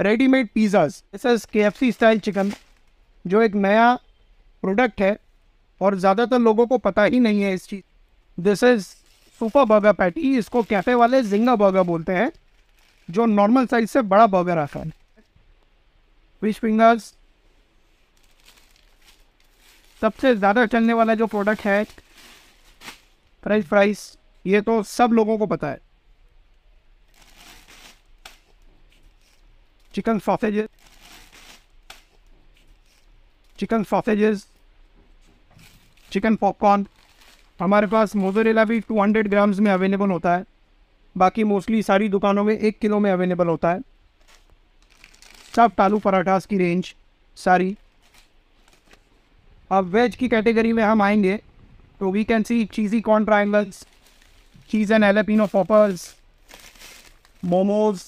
readymade pizzas S K F C style chicken जो एक नया प्रोडक्ट है और ज़्यादातर लोगों को पता ही नहीं है इस चीज़ this is super burger patty इसको कैफ़े वाले जिंगा बर्गर बोलते हैं जो नॉर्मल साइज से बड़ा बर्गर आता है फिश फिंगर्स सबसे ज़्यादा चलने वाला जो प्रोडक्ट है फ्रेंच फ्राइज ये तो सब लोगों को पता है chicken sausages, chicken sausages, chicken popcorn हमारे पास मोजरेला भी 200 ग्राम्स में अवेलेबल होता है बाकी मोस्टली सारी दुकानों में एक किलो में अवेलेबल होता है सब आलू पराठास की रेंज सारी अब वेज की कैटेगरी में हम आएंगे तो we can see cheesy corn triangles cheese and jalapeno poppers momos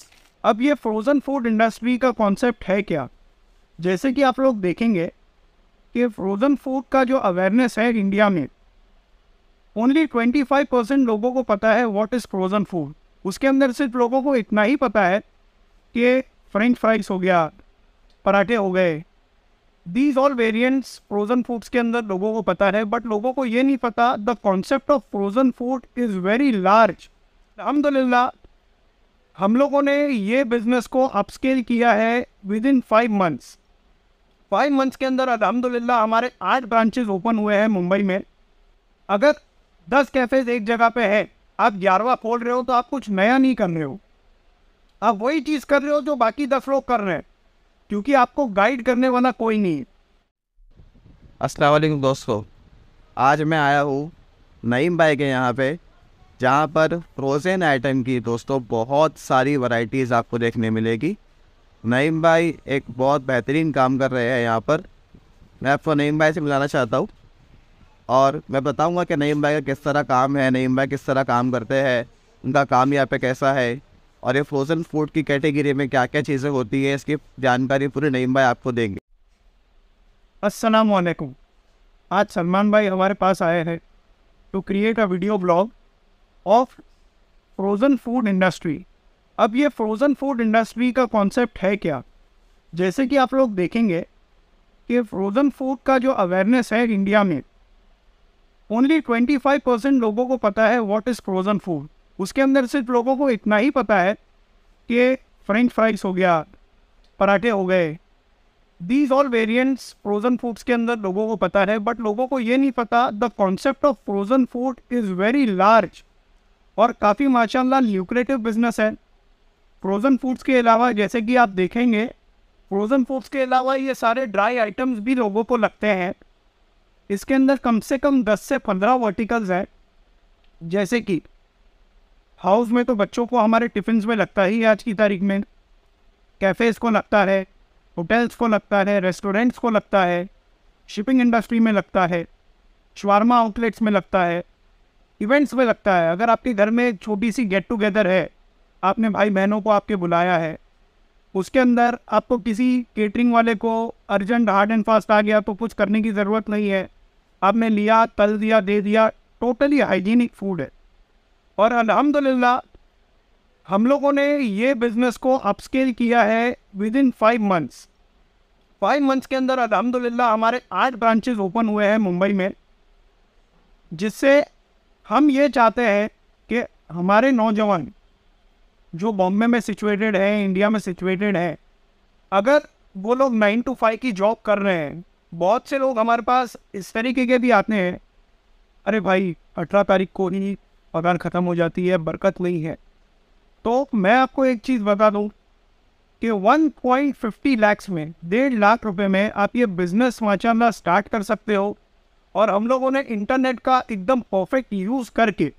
अब ये फ्रोज़न फूड इंडस्ट्री का कॉन्सेप्ट है क्या जैसे कि आप लोग देखेंगे कि फ्रोज़न फूड का जो अवेयरनेस है इंडिया में ओनली ट्वेंटी फाइव परसेंट लोगों को पता है व्हाट इज़ फ्रोज़न फूड उसके अंदर सिर्फ लोगों को इतना ही पता है कि फ्रेंच फ्राइज हो गया पराठे हो गए these all variants frozen foods के अंदर लोगों को पता है बट लोगों को ये नहीं पता the concept of frozen food is very large अलहमदिल्ला हम लोगों ने ये बिज़नेस को अपस्केल किया है within five months five months के अंदर अलहमदिल्ला हमारे आठ ब्रांचेज ओपन हुए हैं मुंबई में अगर दस कैफेज एक जगह पे है आप ग्यारहवा खोल रहे हो तो आप कुछ नया नहीं कर रहे हो आप वही चीज़ कर रहे हो जो बाकी दस लोग कर रहे हैं क्योंकि आपको गाइड करने वाला कोई नहीं है वालेकुम दोस्तों आज मैं आया हूँ नईम भाई के यहाँ पे जहाँ पर फ्रोज़न आइटम की दोस्तों बहुत सारी वैरायटीज़ आपको देखने मिलेगी नईम भाई एक बहुत बेहतरीन काम कर रहे हैं यहाँ पर मैं आपको नईम भाई से मिलाना चाहता हूँ और मैं बताऊँगा कि नईम भाई का किस तरह काम है नईम भाई किस तरह काम करते हैं उनका काम यहाँ पे कैसा है और ये फ्रोज़न फूड की कैटेगरी में क्या क्या चीज़ें होती है इसकी जानकारी पूरी नईम भाई आपको देंगे असलकुम आज सलमान भाई हमारे पास आए हैं to create a video blog of frozen food industry अब ये फ्रोज़न फूड इंडस्ट्री का कॉन्सेप्ट है क्या जैसे कि आप लोग देखेंगे कि फ्रोज़न फूड का जो अवेयरनेस है इंडिया में ओनली ट्वेंटी फाइव परसेंट लोगों को पता है व्हाट इज़ फ्रोज़न फूड उसके अंदर सिर्फ लोगों को इतना ही पता है कि फ्रेंच फ्राइज हो गया पराठे हो गए these all variants frozen foods के अंदर लोगों को पता है बट लोगों को ये नहीं पता the concept of frozen food is very large और काफ़ी माशाल्लाह ल्यूक्रेटिव बिजनेस है फ्रोज़न फूड्स के अलावा जैसे कि आप देखेंगे फ्रोज़न फूड्स के अलावा ये सारे ड्राई आइटम्स भी लोगों को लगते हैं इसके अंदर कम से कम दस से पंद्रह वर्टिकल्स हैं जैसे कि हाउस में तो बच्चों को हमारे टिफ़िन में लगता ही आज की तारीख में कैफ़ेज़ को लगता है होटल्स को लगता है रेस्टोरेंट्स को लगता है शिपिंग इंडस्ट्री में लगता है शवारमा आउटलेट्स में लगता है इवेंट्स में लगता है अगर आपके घर में छोटी सी गेट टुगेदर है आपने भाई बहनों को आपके बुलाया है उसके अंदर आपको किसी केटरिंग वाले को अर्जेंट हार्ड एंड फास्ट आ गया तो कुछ करने की ज़रूरत नहीं है आपने लिया तल दिया दे दिया टोटली हाइजीनिक फूड है और अलहमदिल्ला हम लोगों ने ये बिज़नेस को अपस्केल किया है within five months five months के अंदर अलहमदिल्ला हमारे आठ ब्रांचेज ओपन हुए हैं मुंबई में जिससे हम ये चाहते हैं कि हमारे नौजवान जो बॉम्बे में सिचुएटेड है इंडिया में सिचुएटेड है अगर वो लोग नाइन टू फाइव की जॉब कर रहे हैं बहुत से लोग हमारे पास इस तरीके के भी आते हैं अरे भाई अठारह तारीख को ही पगार ख़त्म हो जाती है बरकत नहीं है तो मैं आपको एक चीज़ बता दूँ कि 1.50 लाख में डेढ़ लाख रुपए में आप ये बिज़नेस माशाला स्टार्ट कर सकते हो और हम लोगों ने इंटरनेट का एकदम परफेक्ट यूज़ करके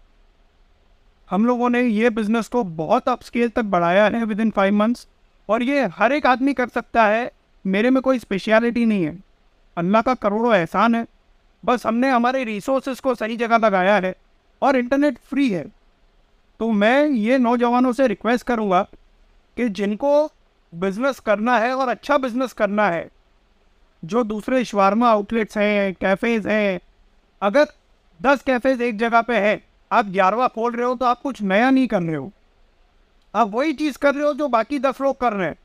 हम लोगों ने ये बिज़नेस को बहुत अप स्केल तक बढ़ाया है विद इन फाइव मंथ्स और ये हर एक आदमी कर सकता है मेरे में कोई स्पेशलिटी नहीं है अल्लाह का करोड़ों एहसान है बस हमने हमारे रिसोर्सेज को सही जगह लगाया है और इंटरनेट फ्री है तो मैं ये नौजवानों से रिक्वेस्ट करूँगा कि जिनको बिज़नेस करना है और अच्छा बिज़नेस करना है जो दूसरे शवारमा आउटलेट्स हैं कैफ़ेज़ हैं अगर दस कैफ़ेज़ एक जगह पे है आप ग्यारहवा खोल रहे हो तो आप कुछ नया नहीं कर रहे हो आप वही चीज़ कर रहे हो जो बाकी दस लोग कर रहे हैं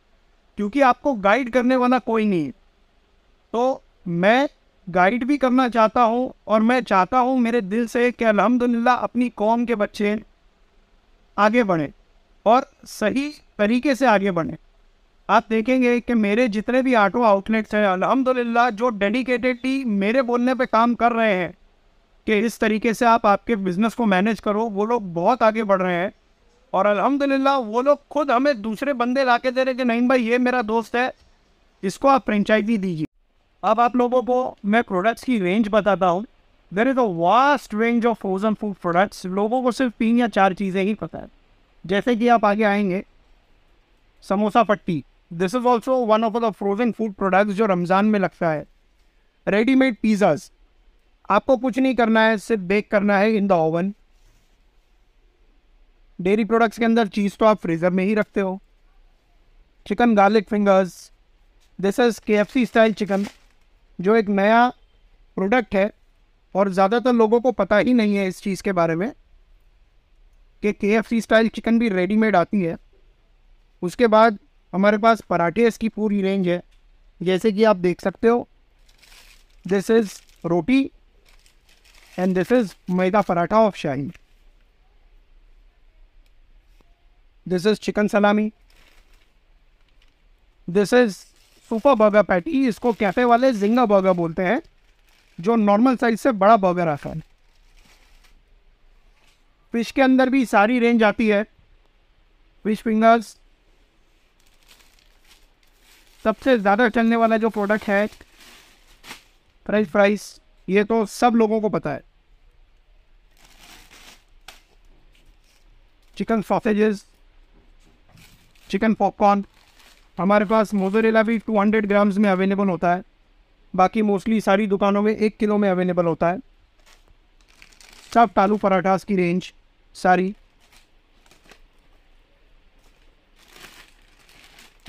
क्योंकि आपको गाइड करने वाला कोई नहीं है तो मैं गाइड भी करना चाहता हूँ और मैं चाहता हूँ मेरे दिल से कि अलहमदिल्ला अपनी कौम के बच्चे आगे बढ़ें और सही तरीके से आगे बढ़ें आप देखेंगे कि मेरे जितने भी ऑटो आउटलेट्स हैं अलहमदिल्ला जो डेडिकेटेडली मेरे बोलने पे काम कर रहे हैं कि इस तरीके से आप आपके बिज़नेस को मैनेज करो वो लोग बहुत आगे बढ़ रहे हैं और अलहमदिल्ला वो लोग खुद हमें दूसरे बंदे ला के दे रहे कि नहीं भाई ये मेरा दोस्त है इसको आप फ्रेंचाइजी दीजिए अब आप लोगों को मैं प्रोडक्ट्स की रेंज बताता हूँ there is a vast range of frozen food products लोगों को सिर्फ तीन या चार चीज़ें ही पता है जैसे कि आप आगे आएंगे समोसा पट्टी this is also one of the frozen food products जो रमज़ान में लगता है रेडीमेड पिज़्ज़ाज आपको कुछ नहीं करना है सिर्फ बेक करना है in the oven dairy products के अंदर चीज़ तो आप फ्रीज़र में ही रखते हो chicken garlic fingers this is K F C style chicken जो एक नया प्रोडक्ट है और ज़्यादातर लोगों को पता ही नहीं है इस चीज़ के बारे में कि K F C style chicken भी रेडीमेड आती है उसके बाद हमारे पास पराठे इसकी पूरी रेंज है जैसे कि आप देख सकते हो this is roti and this is maida paratha of Shahi this is chicken salami this is super burger patty इसको कैफ़े वाले जिंगा बर्गर बोलते हैं जो नॉर्मल साइज से बड़ा बर्गर आता है फिश के अंदर भी सारी रेंज आती है फिश फिंगर्स सबसे ज़्यादा चलने वाला जो प्रोडक्ट है फ्रेंच फ्राइज ये तो सब लोगों को पता है चिकन सॉसेजेस चिकन पॉपकॉर्न हमारे पास मोजरेला भी 200 ग्राम्स में अवेलेबल होता है बाकी मोस्टली सारी दुकानों में एक किलो में अवेलेबल होता है सब आलू पराठास की रेंज सारी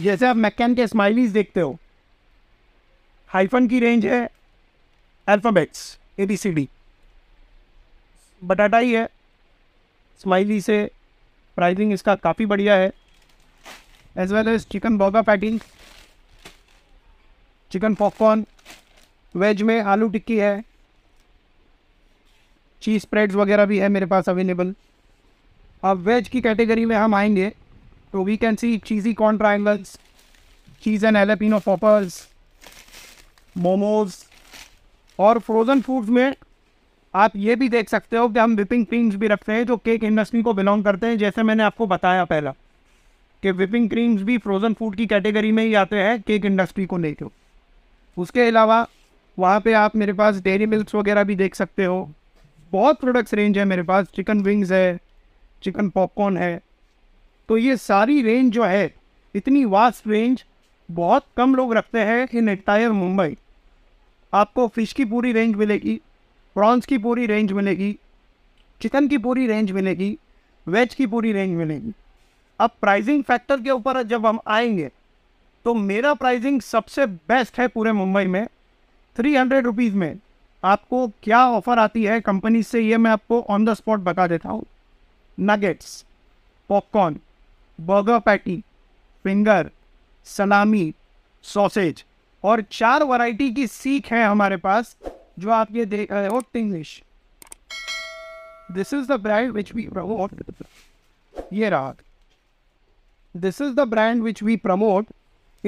जैसे आप मैकेन के स्माइलीज देखते हो हाइफन की रेंज है alphabets A B C D बटाटा ही है स्माइली से प्राइसिंग इसका काफ़ी बढ़िया है एज वेल एज चिकन बॉगा पैटिंग चिकन पॉपकॉर्न वेज में आलू टिक्की है चीज़ स्प्रेड्स वगैरह भी है मेरे पास अवेलेबल अब वेज की कैटेगरी में हम आएंगे So we can see cheesy corn triangles, cheese and jalapeno poppers, momos और फ्रोज़न फूड्स में आप ये भी देख सकते हो कि हम विपिंग क्रीम्स भी रखते हैं जो केक इंडस्ट्री को बिलोंग करते हैं जैसे मैंने आपको बताया पहला कि विपिंग क्रीम्स भी फ्रोज़न फूड की कैटेगरी में ही आते हैं केक इंडस्ट्री को लेकर उसके अलावा वहाँ पे आप मेरे पास डेयरी मिल्क्स वगैरह भी देख सकते हो बहुत प्रोडक्ट्स रेंज है मेरे पास चिकन विंग्स है चिकन पॉपकॉर्न है तो ये सारी रेंज जो है इतनी वास्ट रेंज बहुत कम लोग रखते हैं इन एंटायर मुंबई आपको फ़िश की पूरी रेंज मिलेगी प्रॉन्स की पूरी रेंज मिलेगी चिकन की पूरी रेंज मिलेगी वेज की पूरी रेंज मिलेगी अब प्राइजिंग फैक्टर के ऊपर जब हम आएंगे तो मेरा प्राइजिंग सबसे बेस्ट है पूरे मुंबई में थ्री हंड्रेड रुपीज़ में आपको क्या ऑफ़र आती है कंपनी से ये मैं आपको ऑन द स्पॉट बता देता हूँ nuggets popcorn burger patty finger salami sausage और चार वैरायटी की सीख है हमारे पास जो आप ये देख रहे हो टिंग्लिश this is the brand which we promote ये रहा this is the brand which we promote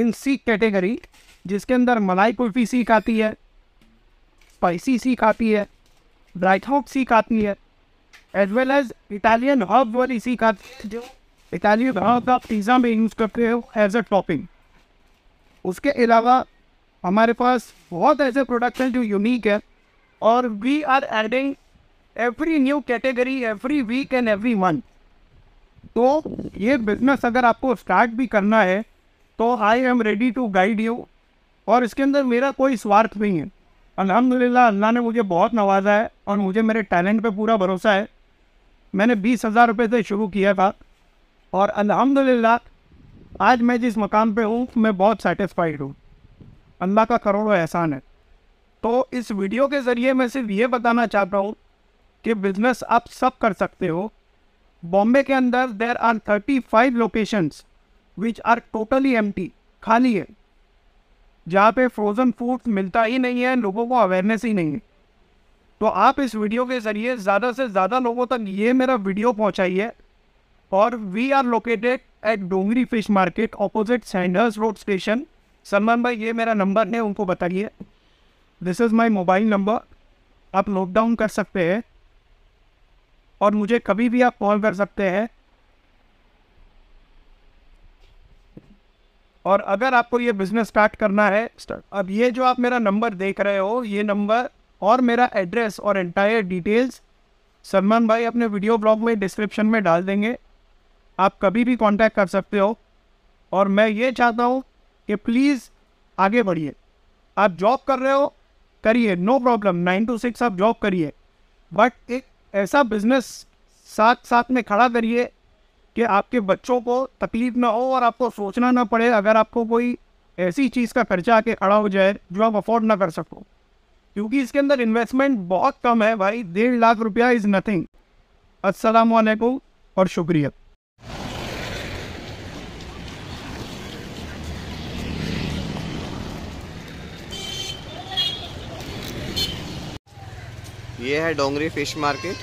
in seekh category जिसके अंदर मलाई कुल्फी सीख आती है स्पाइसी सीख आती है ब्राइट हॉक सीख आती है as well as Italian herb वाली सीख आती है जो इटालियन भाव का पिज़्ज़ा में यूज़ करते हो एज अ टॉपिंग उसके अलावा हमारे पास बहुत ऐसे प्रोडक्ट हैं जो यूनिक है और we are adding every new category every week and every month तो ये बिजनेस अगर आपको स्टार्ट भी करना है तो I am ready to guide you और इसके अंदर मेरा कोई स्वार्थ नहीं है अलहमदिल्ला अल्लाह ने मुझे बहुत नवाजा है और मुझे मेरे टैलेंट पे पूरा भरोसा है मैंने बीस हज़ार रुपये से शुरू किया था और अल्हम्दुलिल्लाह आज मैं जिस मकाम पे हूँ मैं बहुत सेटिस्फाइड हूँ अल्लाह का करोड़ों एहसान है तो इस वीडियो के ज़रिए मैं सिर्फ ये बताना चाहता हूँ कि बिज़नेस आप सब कर सकते हो बॉम्बे के अंदर there are thirty five locations which are totally एम खाली है जहाँ पे फ्रोज़न फूड मिलता ही नहीं है लोगों को अवेयरनेस ही नहीं है तो आप इस वीडियो के ज़रिए ज़्यादा से ज़्यादा लोगों तक ये मेरा वीडियो पहुँचाइए और we are located at Dongri fish market opposite Sandhurst road station Salman भाई ये मेरा नंबर है उनको बताइए this is my mobile number आप नोट डाउन कर सकते हैं और मुझे कभी भी आप कॉल कर सकते हैं और अगर आपको ये बिज़नेस स्टार्ट करना है अब ये जो आप मेरा नंबर देख रहे हो ये नंबर और मेरा एड्रेस और एंटायर डिटेल्स सलमान भाई अपने वीडियो ब्लॉग में डिस्क्रिप्शन में डाल देंगे आप कभी भी कांटेक्ट कर सकते हो और मैं ये चाहता हूँ कि प्लीज़ आगे बढ़िए आप जॉब कर रहे हो करिए no problem nine two six आप जॉब करिए बट एक ऐसा बिजनेस साथ साथ में खड़ा करिए कि आपके बच्चों को तकलीफ़ ना हो और आपको सोचना ना पड़े अगर आपको कोई ऐसी चीज़ का खर्चा आके खड़ा हो जाए जो आप अफोर्ड ना कर सको क्योंकि इसके अंदर इन्वेस्टमेंट बहुत कम है भाई डेढ़ लाख रुपया इज़ नथिंग असलकुम और शुक्रिया ये है डोंगरी फिश मार्केट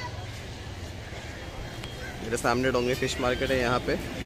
मेरे सामने डोंगरी फिश मार्केट है यहाँ पे